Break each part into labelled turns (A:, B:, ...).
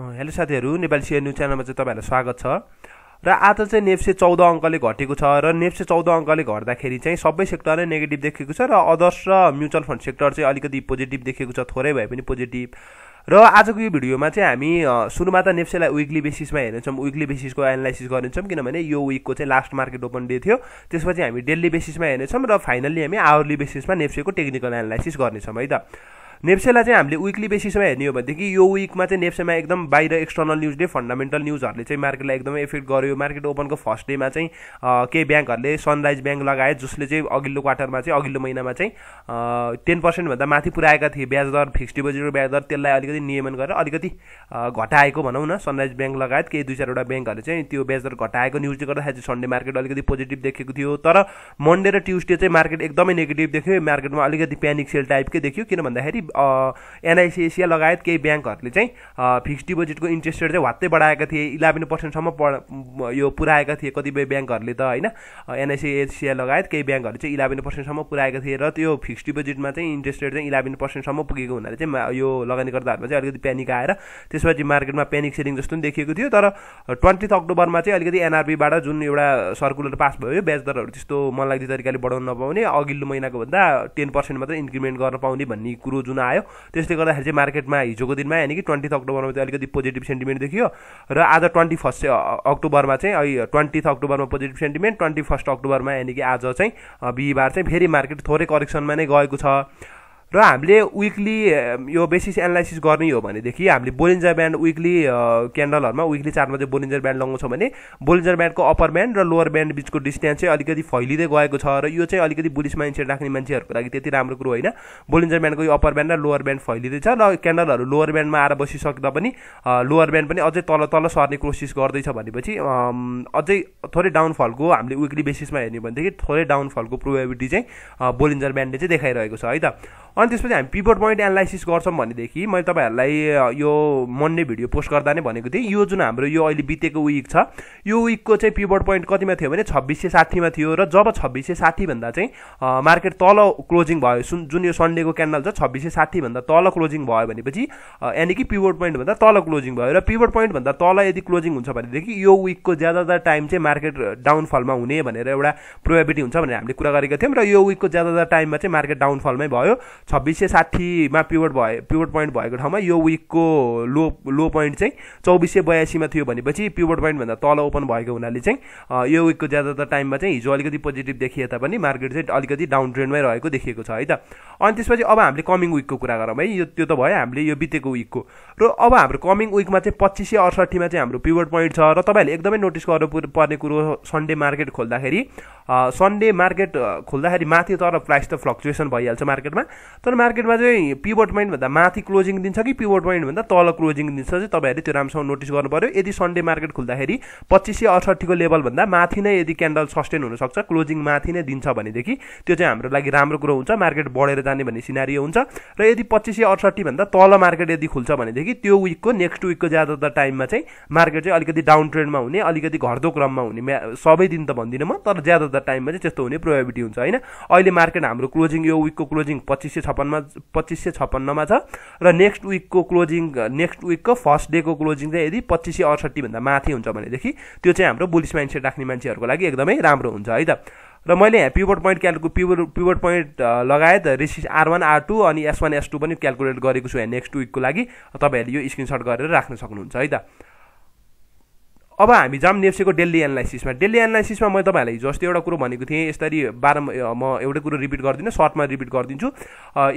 A: hello साथीहरू Nepali CR news च्यानलमा चाहिँ तपाईँहरूलाई स्वागत छ र आज चाहिँ नेप्से चौध अङ्कले घटेको छ र नेप्से चौध अङ्कले घट्दाखेरि चाहिँ सबै सेक्टरै नेगेटिभ देखेको छ र अदर्स र म्युचुअल फन्ड सेक्टर चाहिँ अलिकति पोजिटिभ देखेको छ थोरै भए पनि पोजिटिभ र आजको यो भिडियोमा चाहिँ हामी सुरुमा त नेप्सेलाई विकली बेसिसमा हेर्नेछौँ विकली बेसिसको एनालाइसिस गर्नेछौँ किनभने यो विकको चाहिँ लास्ट मार्केट ओपन डे थियो त्यसपछि हामी डेली बेसिसमा हेर्नेछौँ र फाइनल्ली हामी आवरली बेसिसमा नेप्सेको टेक्निकल एनालाइसिस गर्नेछौँ है त नेप्सेलाई चाहिँ हामीले विकली बेसिसमा हेर्ने हो भनेदेखि यो विकमा चाहिँ नेप्सेमा एकदम बाहिर एक्सटर्नल न्युजले फन्डामेन्टल न्युजहरूले चाहिँ मार्केटलाई एकदमै इफेक्ट गर्यो मार्केट ओपनको फर्स्ट डेमा चाहिँ केही ब्याङ्कहरूले सनराइज ब्याङ्क लगाए जसले चाहिँ अघिल्लो क्वार्टरमा चाहिँ अघिल्लो महिनामा चाहिँ टेन पर्सेन्टभन्दा माथि पुऱ्याएका थिए ब्याज दर फिक्स डिपोजिटको ब्याज दर त्यसलाई अलिकति नियमन गरेर अलिकति घटाएको भनौँ न सनराइज ब्याङ्क लगायत केही दुई चारवटा ब्याङ्कहरूले चाहिँ त्यो ब्याज दर घटाएको न्युजले गर्दाखेरि चाहिँ सन्डे मार्केट अलिकति पोजिटिभ देखेको थियो तर मन्डे र ट्युजडे चाहिँ मार्केट एकदमै नेगेटिभ देख्यो मार्केटमा अलिकति प्यानिक सेल टाइपकै देखियो किन भन्दाखेरि एनआइसिएसिया लगायत केही ब्याङ्कहरूले चाहिँ फिक्स डिपोजिटको इन्ट्रेस्ट रेट चाहिँ वात्तै बढाएका थिए इलेभेन पर्सेन्टसम्म यो पुऱ्याएका थिए कतिपय ब्याङ्कहरूले त होइन एनआइसिएसिया लगायत केही ब्याङ्कहरूले चाहिँ इलेभेन पर्सेन्टसम्म पुऱ्याएका थिए र त्यो फिक्स डिपोजिटमा चाहिँ इन्ट्रेस्ट रेट चाहिँ इलेभेन पर्सेन्टसम्म पुगेको हुनाले चाहिँ यो लगानीकर्ताहरूमा चाहिँ अलिकति प्यानिक आएर त्यसपछि मार्केटमा प्यानिक सेलिङ जस्तो पनि देखिएको थियो तर ट्वेन्टी अक्टोबरमा चाहिँ अलिकति एनआरबीबाट जुन एउटा सर्कुलर पास भयो ब्याज दरहरू त्यस्तो मनलाग्दो तरिकाले बढाउन नपाउने अघिल्लो महिनाको भन्दा टेन पर्सेन्ट मात्रै इन्क्रिमेन्ट गर्न पाउने भन्ने कुरो जुन आयो त्यसले गर्दाखेरि चाहिँ मार्केटमा हिजोको दिनमा यानि कि ट्वेन्टी अक्टोबरमा चाहिँ अलिकति पोजिटिभ सेन्टिमेन्ट देखियो र आज ट्वेन्टी फर्स्ट अक्टोबरमा चाहिँ ट्वेन्टी अक्टोबरमा पोजिटिभ सेन्टिमेन्ट ट्वेन्टी फर्स्ट अक्टोबरमा यानि कि आज चाहिँ बिहिबार चाहिँ फेरि मार्केट थोरै करेक्सनमा नै गएको छ र हामीले विकली यो बेसिस एनालाइसिस गर्ने हो भनेदेखि हामीले बोलिन्जर ब्यान्ड विकली क्यान्डलहरूमा विकली चार्टमा चाहिँ बोलिन्जर ब्यान्ड लगाउँछौँ भने बोलिन्जर ब्यान्डको अप्पर ब्यान्ड र लोवर ब्यान्ड बिचको डिस्टेन्स चाहिँ अलिकति फैलिँदै गएको छ र यो चाहिँ अलिकति बुलिस मान्छे राख्ने मान्छेहरूको लागि त्यति राम्रो कुरो होइन बोलिन्जर ब्यान्डको यो अप्पर ब्यान्ड र लोवर ब्यान्ड फैलिँदैछ र क्यान्डलहरू लोवर ब्यान्डमा आएर बसिसक्दा पनि लोवर ब्यान्ड पनि अझै तल तल सर्ने कोसिस गर्दैछ भनेपछि अझै थोरै डाउनफलको हामीले विकली बेसिसमा हेर्ने भनेदेखि थोरै डाउनफलको प्रोबेबिलिटी चाहिँ बोलिन्जर ब्यान्डले चाहिँ देखाइरहेको छ है त अनि त्यसपछि हामी पिभट पोइन्ट एनालाइसिस गर्छौँ भनेदेखि मैले तपाईँहरूलाई यो मन्डे भिडियो पोस्ट गर्दा नै भनेको थिएँ यो जुन हाम्रो यो अहिले बितेको विक छ यो विकको चाहिँ पिभट पोइन्ट कतिमा थियो भने छब्बिस सय साठीमा थियो र जब छब्बिस सय साठीभन्दा चाहिँ मार्केट तल क्लोजिङ भयो सुन जुन यो सन्डेको क्यान्डल छ छब्बिस सय साठीभन्दा तल क्लोजिङ भयो भनेपछि यानि कि पिभट पोइन्टभन्दा तल क्लोजिङ भयो र पिभट पोइन्टभन्दा तल यदि क्लोजिङ हुन्छ भनेदेखि यो विकको ज्यादातर टाइम चाहिँ मार्केट डाउनफलमा हुने भनेर एउटा प्रोभाबिलिटी हुन्छ भनेर हामीले कुरा गरेका थियौँ र यो विकको ज्यादातर टाइममा चाहिँ मार्केट डाउनफलमै भयो छब्बिस सय साठीमा पिवट भए पिवट पोइन्ट भएको ठाउँमा यो विकको लो लो पोइन्ट चाहिँ चौबिस सय बयासीमा थियो भनेपछि पिवट पोइन्टभन्दा तल ओपन भएको हुनाले चाहिँ यो विकको ज्यादातर टाइममा चाहिँ हिजो अलिकति पोजिटिभ देखिए तापनि मार्केट चाहिँ अलिकति डाउन ट्रेन्डमै रहेको देखिएको छ है त अनि त्यसपछि अब हामीले कमिङ विकको कुरा गरौँ है यो त्यो त भयो हामीले यो बितेको विकको र अब हाम्रो कमिङ विकमा चाहिँ पच्चिस सय अडसट्ठीमा चाहिँ हाम्रो पिवट पोइन्ट छ र तपाईँहरूले एकदमै नोटिस गर्नु पर्ने कुरो सन्डे मार्केट खोल्दाखेरि सन्डे मार्केट खोल्दाखेरि माथि तर प्राइस त फ्लक्चुएसन भइहाल्छ मार्केटमा तर मार्केटमा चाहिँ पिभोट पोइन्टभन्दा माथि क्लोजिङ दिन्छ कि पिभोट पोइन्टभन्दा तल क्लोजिङ दिन्छ चाहिँ तपाईँहरूले त्यो राम्रोसँग नोटिस गर्नु पऱ्यो यदि सन्डे मार्केट खुल्दाखेरि पच्चिस सय अठसट्ठीको लेभलभन्दा माथि नै यदि क्यान्डल सस्टेन हुनसक्छ क्लोजिङ माथि नै दिन्छ भनेदेखि त्यो चाहिँ हाम्रो लागि राम्रो कुरो हुन्छ मार्केट बढेर जाने भन्ने सिनारी हुन्छ र यदि पच्चिस सय अठसट्ठीभन्दा तल मार्केट यदि खुल्छ भनेदेखि त्यो विकको नेक्स्ट विकको ज्यादातर टाइममा चाहिँ मार्केट चाहिँ अलिकति डाउन ट्रेन्डमा हुने अलिकति घट्दो क्रममा हुने सबै दिन त भन्दिनँ म तर ज्यादातर टाइममा चाहिँ त्यस्तो हुने प्रोभाबिलिटी हुन्छ होइन अहिले मार्केट हाम्रो क्लोजिङ यो विकको क्लोजिङ पच्चिस सय छप्पन्नमा पच्चिस सय छप्पन्नमा छ र नेक्स्ट विकको क्लोजिङ नेक्स्ट विकको फर्स्ट डेको क्लोजिङ चाहिँ यदि पच्चिस सय अडसट्ठीभन्दा माथि हुन्छ भनेदेखि त्यो चाहिँ हाम्रो बुलिस माइन्डसेट राख्ने मान्छेहरूको लागि एकदमै राम्रो हुन्छ है त र मैले यहाँ प्युवर पोइन्ट क्यालकु पिभोट प्युवर पोइन्ट लगायत रिसिस आर वान आर टू अनि एस वान एस टू पनि क्यालकुलेट गरेको छु यहाँ नेक्स्ट विकको लागि तपाईँहरूले यो स्क्रिनसट गरेर राख्न सक्नुहुन्छ है त अब हामी जाम नेप्सेको डेली एनालाइसिसमा डेली एनालाइसिसमा मैले तपाईँहरूलाई हिजो अस्ति एउटा कुरो भनेको थिएँ यसरी बारम्बार म एउटै कुरो रिपिट गर्दिनँ सर्टमा रिपिट गरिदिन्छु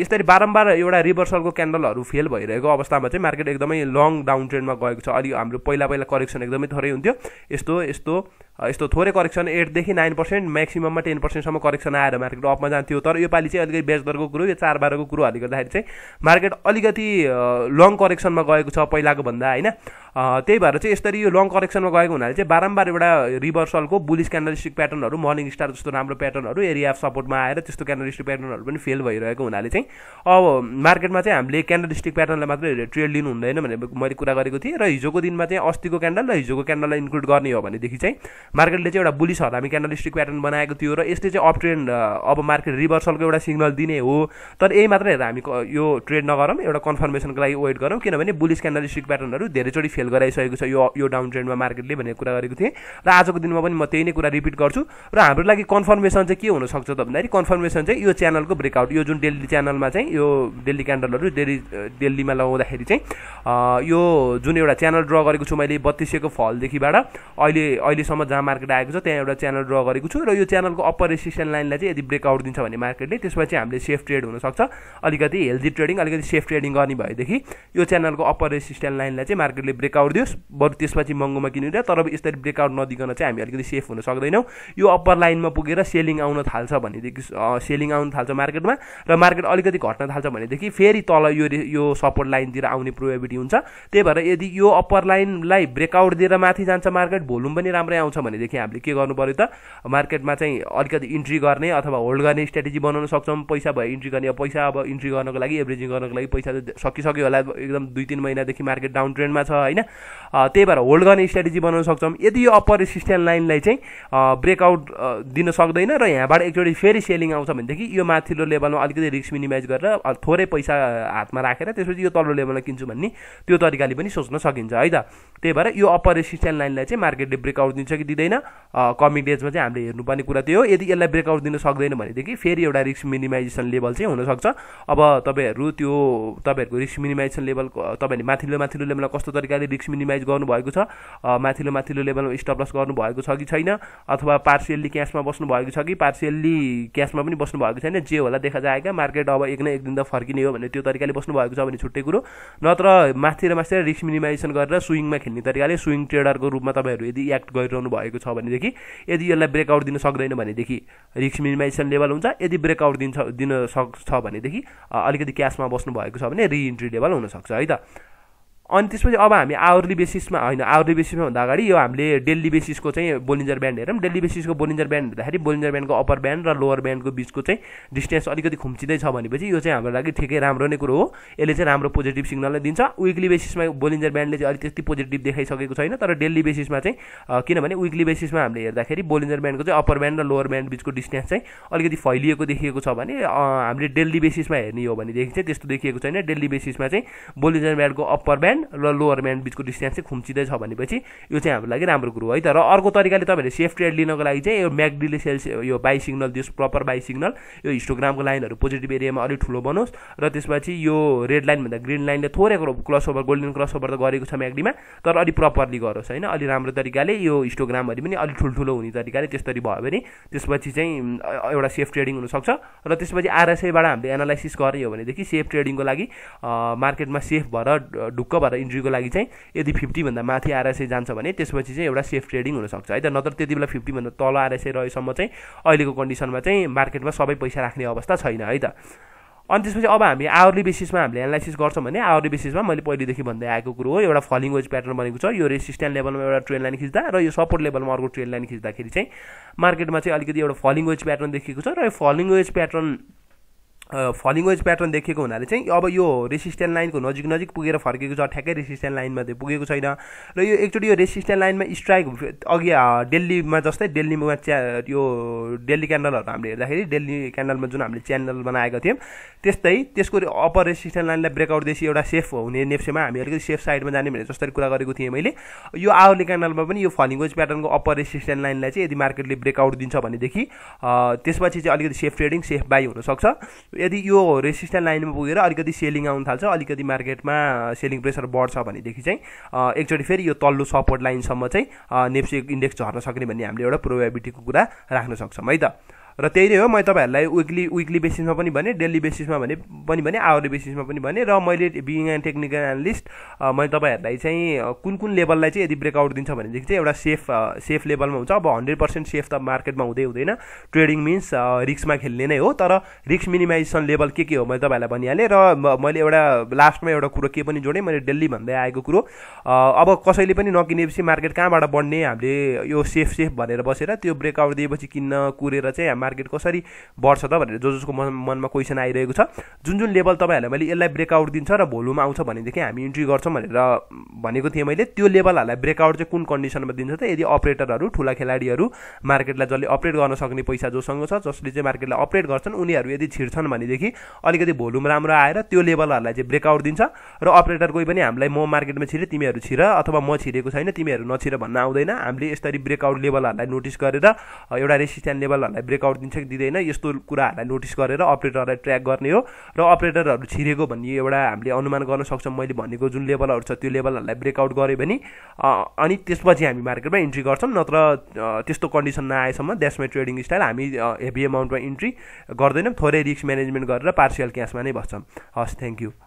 A: यसरी बारम्बार एउटा रिभर्सलको क्यान्डलहरू फेल भइरहेको अवस्थामा चाहिँ मार्केट एकदमै लङ डाउन ट्रेन्डमा गएको छ अलि हाम्रो पहिला पहिला करेक्सन एकदमै थोरै हुन्थ्यो यस्तो यस्तो यस्तो थोरै करेक्सन एटदेखि नाइन पर्सेन्ट म्याक्सिमममा टेन पर्सेन्टसम्म करेक्सन आएर मार्केट अपमा जान्थ्यो तर योपालि चाहिँ अलिकति दरको कुरो यो चार बाह्रको कुरोहरूले गर्दाखेरि चाहिँ मार्केट अलिकति लङ करेक्सनमा गएको छ पहिलाको भन्दा होइन त्यही भएर चाहिँ यसरी यो लङ करेक्सनमा गएको हुनाले चाहिँ बारम्बार एउटा रिभर्सलको बुलिस क्यान्डलिस्टिक प्याटर्नहरू मर्निङ स्टार जस्तो राम्रो प्याटर्नहरू एरिया अफ सपोर्टमा आएर त्यस्तो क्यान्डलिस्टिक प्याटर्नहरू पनि फेल भइरहेको हुनाले चाहिँ अब मार्केटमा चाहिँ हामीले क्यान्डलिस्टिक प्याटर्नलाई मात्रै ट्रेड लिनु हुँदैन भनेर मैले कुरा गरेको थिएँ र हिजोको दिनमा चाहिँ अस्तिको क्यान्डल र हिजोको क्यान्डललाई इन्क्लुड गर्ने हो भनेदेखि चाहिँ मार्केटले चाहिँ एउटा बुलिस हदामी क्यान्डलिस्टिक प्याटर्न बनाएको थियो र यसले चाहिँ अप ट्रेन्ड अब मार्केट रिभर्सलको एउटा सिग्नल दिने हो तर यही मात्र हेरेर हामी यो ट्रेड नगरौँ एउटा कन्फर्मेसनको लागि वेट गरौँ किनभने बुलिस क्यान्डलिस्टिक प्याटर्नहरू धेरैचोटि फेल गराइसकेको छ यो यो डाउन ट्रेन्डमा मार्केटले भन्ने कुरा गरेको थिएँ र आजको दिनमा पनि म त्यही नै कुरा रिपिट गर्छु र हाम्रो लागि कन्फर्मेसन चाहिँ के हुनसक्छ त भन्दाखेरि कन्फर्मेसन चाहिँ यो च्यानलको ब्रेकआउट यो जुन डेली च्यानलमा चाहिँ यो डेली क्यान्डलहरू डेली डेलीमा लगाउँदाखेरि चाहिँ यो जुन एउटा च्यानल ड्र गरेको छु मैले बत्तिसेको फलदेखिबाट अहिले अहिलेसम्म जहाँ मार्केट आएको छ त्यहाँ एउटा च्यानल ड्र गरेको छु र यो च्यानलको अप्पर रेसिस्टेन्ट लाइनलाई चाहिँ यदि ब्रेकआउट दिन्छ भने मार्केटले त्यसपछि हामीले सेफ ट्रेड हुनसक्छ अलिकति हेल्दी ट्रेडिङ अलिकति सेफ ट्रेडिङ गर्ने भएदेखि यो च्यानलको अप्पर रेसिस्टेन्ट लाइनलाई चाहिँ मार्केटले ब्रेकआउट दियोस् बरु त्यसपछि महँगोमा किनिदियो तर यसरी ब्रेकआउट नदिकन चाहिँ हामी अलिकति सेफ हुन सक्दैनौँ यो अप्पर लाइनमा पुगेर सेलिङ आउन थाल्छ भनेदेखि सेलिङ आउन थाल्छ मार्केटमा र मार्केट अलिकति घट्न थाल्छ भनेदेखि फेरि तल यो यो सपोर्ट लाइनतिर आउने प्रोबेबिलिटी हुन्छ त्यही भएर यदि यो अप्पर लाइनलाई ब्रेकआउट दिएर माथि जान्छ मार्केट भोल्युम पनि राम्रै आउँछ भनेदेखि हामीले के गर्नु पऱ्यो त मार्केटमा चाहिँ अलिकति इन्ट्री गर्ने अथवा होल्ड गर्ने स्ट्राटेजी बनाउन सक्छौँ पैसा भयो इन्ट्री गर्ने पैसा अब इन्ट्री गर्नको लागि एभरेजिङ गर्नको लागि पैसा त सकिसक्यो होला एकदम दुई तिन महिनादेखि मार्केट डाउन ट्रेन्डमा छ होइन त्यही भएर होल्ड गर्ने स्ट्राटेजी बनाउन सक्छौँ यदि यो अप्पर रेसिस्टेन्ट लाइनलाई चाहिँ ब्रेकआउट दिन सक्दैन र यहाँबाट एकचोटि फेरि सेलिङ आउँछ भनेदेखि यो माथिल्लो लेभलमा अलिकति रिस्क मिनिमाइज गरेर थोरै पैसा हातमा राखेर त्यसपछि यो तल्लो लेभलमा किन्छु भन्ने त्यो तरिकाले पनि सोच्न सकिन्छ है त त्यही भएर यो अप्पर रेसिस्टेन्ट लाइनलाई चाहिँ मार्केटले ब्रेकआउट दिन्छ कि दिँदैन कमिङ डेजमा चाहिँ हामीले हेर्नुपर्ने कुरा त्यो हो यदि यसलाई ब्रेकआउट दिन सक्दैन भनेदेखि फेरि एउटा रिस्क मिनिमाइजेसन लेभल चाहिँ हुनसक्छ अब तपाईँहरू त्यो तपाईँहरूको रिस्क मिनिमाइजेसन लेभल तपाईँहरूले माथिल्लो माथिल्लो लेभलमा कस्तो तरिकाले रिस्क मिनिमाइज गर्नुभएको छ माथिल्लो माथिल्लो लेभलमा स्टप लस गर्नुभएको छ कि छैन अथवा पार्सियल्ली क्यासमा बस्नुभएको छ कि पार्सियल्ली क्यासमा पनि बस्नु भएको छैन जे होला देखा जाएका मार्केट अब एक न एक दिन त फर्किने हो भने त्यो तरिकाले बस्नुभएको छ भने छुट्टै कुरो नत्र माथि र माथि रिस्क मिनिमाइजेसन गरेर स्विङमा खेल्ने तरिकाले स्विङ ट्रेडरको रूपमा तपाईँहरू यदि एक्ट गरिरहनु भयो भएको छ भनेदेखि यदि यसलाई ब्रेकआउट दिन सक्दैन भनेदेखि रिक्स मिनिमाइजेसन लेभल हुन्छ यदि ब्रेकआउट दिन्छ दिन सक्छ भनेदेखि अलिकति क्यासमा बस्नु भएको छ भने रिइन्ट्री लेभल हुनसक्छ है त अनि त्यसपछि अब हामी आवरली बेसिसमा होइन आवरली बेसिसमा भन्दा अगाडि यो हामीले डेली बेसिसको चाहिँ बोलिन्जर ब्यान्ड हेरौँ डेली बेसिसको बोलिन्जर ब्यान्ड हेर्दाखेरि बोलिन्जर ब्यान्डको अप्पर ब्यान्ड र लोवर ब्यान्डको बिचको चाहिँ डिस्टेन्स अलिकति छ भनेपछि यो चाहिँ हाम्रो लागि ठिकै राम्रो नै कुरो हो यसले चाहिँ राम्रो पोजिटिभ सिग्नलै दिन्छ विक्ली बेसिसमा बोलिन्जर ब्यान्डले चाहिँ अलिक त्यति पोजिटिभ देखाइसकेको छैन तर डेली बेसिसमा चाहिँ किनभने विकली बेसिसमा हामीले हेर्दाखेरि बोलिन्जर ब्यान्डको चाहिँ अप्पर ब्यान्ड र लोवर ब्यान्ड बिचको डिस्टेन्स चाहिँ अलिकति फैलिएको देखिएको छ भने हामीले डेली बेसिसमा हेर्ने हो भनेदेखि चाहिँ त्यस्तो देखिएको छैन डेली बेसिसमा चाहिँ बोलिन्जर ब्यान्डको अप्पर ब्यान्ड म्यान र लोवर म्यान बिचको डिस्टेन्स चाहिँ खुम्चिँदैछ भनेपछि यो चाहिँ हाम्रो लागि राम्रो कुरो है तर अर्को तरिकाले तपाईँहरूले सेफ ट्रेड लिनको लागि चाहिँ यो म्यागडिले सेल्स यो बाई सिग्नल दियोस् प्रपर बाई सिग्नल यो हिस्टोग्रामको लाइनहरू पोजिटिभ एरियामा अलिक ठुलो बनोस् र त्यसपछि यो रेड लाइनभन्दा ग्रिन लाइनले थोरै cross over golden cross over त गरेको छ म्याकडीमा तर अलिक प्रपरली गरोस् होइन अलिक राम्रो तरिकाले यो हिस्टोग्रामहरू पनि अलिक ठुल्ठुलो हुने तरिकाले त्यसरी भयो भने त्यसपछि चाहिँ एउटा सेफ ट्रेडिङ हुनसक्छ र त्यसपछि आरएसआईबाट हामीले एनालाइसिस हो भनेदेखि सेफ ट्रेडिङको लागि मार्केटमा सेफ भएर ढुक्क भएर इन्ट्रीको लागि चाहिँ यदि फिफ्टीभन्दा माथि आरएसआई जान्छ भने त्यसपछि चाहिँ एउटा सेफ ट्रेडिङ हुनसक्छ है त नत्र त्यति बेला फिफ्टीभन्दा तल आरएसआई रहेसम्म चाहिँ अहिलेको कन्डिसनमा चाहिँ मार्केटमा सबै पैसा राख्ने अवस्था छैन है त अनि त्यसपछि अब हामी आवरली बेसिसमा हामीले एनालाइसिस गर्छौँ भने आवरली बेसिसमा मैले पहिलेदेखि भन्दै आएको कुरो हो एउटा फलिङ वेज प्याटर्न बनेको छ यो रेसिस्टेन्ट लेभलमा एउटा ट्रेन लाइन खिच्दा र यो सपोर्ट लेभलमा अर्को ट्रेन लाइन खिच्दाखेरि चाहिँ मार्केटमा चाहिँ अलिकति एउटा फलिङ वेज प्याटर्न देखिएको छ र यो falling wedge pattern falling wedge pattern देखेको हुनाले चाहिँ अब यो रेसिस्टेन्ट लाइनको नजिक नजिक पुगेर फर्केको छ ठ्याक्कै रेसिस्टेन्ट लाइनमा त्यो पुगेको छैन र यो एकचोटि यो रेसिस्टेन्ट लाइनमा स्ट्राइक अघि डेलीमा जस्तै डेलीमा च्या यो डेली क्यान्डलहरू हामीले हेर्दाखेरि डेली क्यान्डलमा जुन हामीले च्यानल बनाएको थियौँ त्यस्तै त्यसको अप्पर रेसिस्टेन्ट लाइनलाई ब्रेकआउटदेखि एउटा सेफ हुने नेप्सेमा हामी अलिकति सेफ साइडमा जाने भनेर जस्तै कुरा गरेको थिएँ मैले यो आवली क्यान्डलमा पनि यो फलिङ वेज प्याटर्नको अप्पर रेसिस्टेन्ट लाइनलाई चाहिँ यदि मार्केटले ब्रेकआउट दिन्छ भनेदेखि त्यसपछि चाहिँ अलिकति सेफ ट्रेडिङ सेफ बाई हुनसक्छ यदि यो रेसिस्टेन्ट लाइनमा पुगेर अलिकति सेलिङ आउनु थाल्छ अलिकति मार्केटमा सेलिङ प्रेसर बढ्छ भनेदेखि चाहिँ एकचोटि फेरि यो तल्लो सपोर्ट लाइनसम्म चाहिँ नेप्सी इन्डेक्स झर्न सक्ने भन्ने हामीले एउटा प्रोभाबिलिटीको कुरा राख्न सक्छौँ है त र त्यही नै हो मैले तपाईँहरूलाई विकली विकली बेसिसमा पनि भने डेली बेसिसमा भने पनि भने आवरली बेसिसमा पनि भने र मैले बिङ एन्ड टेक्निकल एनालिस्ट मैले तपाईँहरूलाई चाहिँ कुन कुन लेभललाई चाहिँ यदि ब्रेकआउट दिन्छ भनेदेखि चाहिँ एउटा सेफ सेफ लेभलमा हुन्छ अब हन्ड्रेड पर्सेन्ट सेफ त मार्केटमा हुँदै हुँदैन ट्रेडिङ मिन्स रिक्समा खेल्ने नै हो तर रिक्स मिनिमाइजेसन लेभल के के हो मैले तपाईँहरूलाई भनिहालेँ र मैले एउटा लास्टमा एउटा कुरो के पनि जोडेँ मैले डेली भन्दै आएको कुरो अब कसैले पनि नकिनेपछि मार्केट कहाँबाट बढ्ने हामीले यो सेफ सेफ भनेर बसेर त्यो ब्रेकआउट दिएपछि किन्न कुरेर चाहिँ मार्केट कसरी बढ्छ त भनेर जो जसको मन मनमा क्वेसन आइरहेको छ जुन जुन लेभल तपाईँहरूलाई मैले यसलाई ब्रेकआउट दिन्छ र भोल्युम आउँछ भनेदेखि हामी इन्ट्री गर्छौँ भनेर भनेको थिएँ मैले त्यो लेभलहरूलाई ब्रेकआउट चाहिँ कुन कन्डिसनमा दिन्छ त यदि अपरेटरहरू ठुला खेलाडीहरू मार्केटलाई जसले अपरेट गर्न सक्ने पैसा जोसँग छ जसले चाहिँ मार्केटलाई अपरेट गर्छन् उनीहरू यदि छिर्छन् भनेदेखि अलिकति भोल्युम राम्रो आएर त्यो लेभलहरूलाई चाहिँ ब्रेकआउट दिन्छ र अपरेटर कोही पनि हामीलाई म मार्केटमा छिरेँ तिमीहरू छिर अथवा म छिरेको छैन तिमीहरू नछिर भन्न आउँदैन हामीले यसरी ब्रेकआउट लेभलहरूलाई नोटिस गरेर एउटा रेसिस्ट्यान्ट लेभलहरूलाई ब्रेकआउट पावर दिन्छ कि दिँदैन यस्तो कुराहरूलाई नोटिस गरेर अपरेटरलाई ट्र्याक गर्ने हो र अपरेटरहरू छिरेको भन्ने एउटा हामीले अनुमान गर्न सक्छौँ मैले भनेको जुन लेभलहरू छ त्यो लेभलहरूलाई ब्रेकआउट गऱ्यो भने अनि त्यसपछि हामी मार्केटमा इन्ट्री गर्छौँ नत्र त्यस्तो कन्डिसन नआएसम्म द्यासमा ट्रेडिङ स्टाइल हामी हेभी एमाउन्टमा इन्ट्री गर्दैनौँ थोरै रिस्क म्यानेजमेन्ट गरेर पार्सियल क्यासमा नै बस्छौँ हस् थ्याङ्क यू